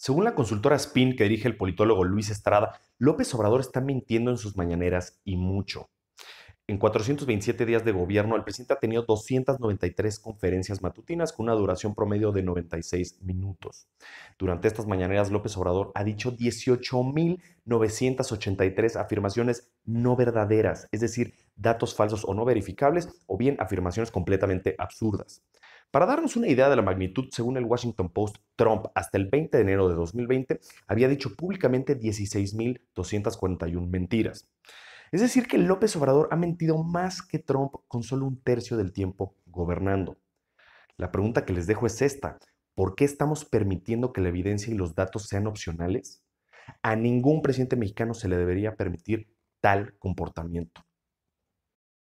Según la consultora Spin que dirige el politólogo Luis Estrada, López Obrador está mintiendo en sus mañaneras y mucho. En 427 días de gobierno, el presidente ha tenido 293 conferencias matutinas con una duración promedio de 96 minutos. Durante estas mañaneras, López Obrador ha dicho 18.983 afirmaciones no verdaderas, es decir, datos falsos o no verificables, o bien afirmaciones completamente absurdas. Para darnos una idea de la magnitud, según el Washington Post, Trump hasta el 20 de enero de 2020 había dicho públicamente 16.241 mentiras. Es decir, que López Obrador ha mentido más que Trump con solo un tercio del tiempo gobernando. La pregunta que les dejo es esta. ¿Por qué estamos permitiendo que la evidencia y los datos sean opcionales? A ningún presidente mexicano se le debería permitir tal comportamiento.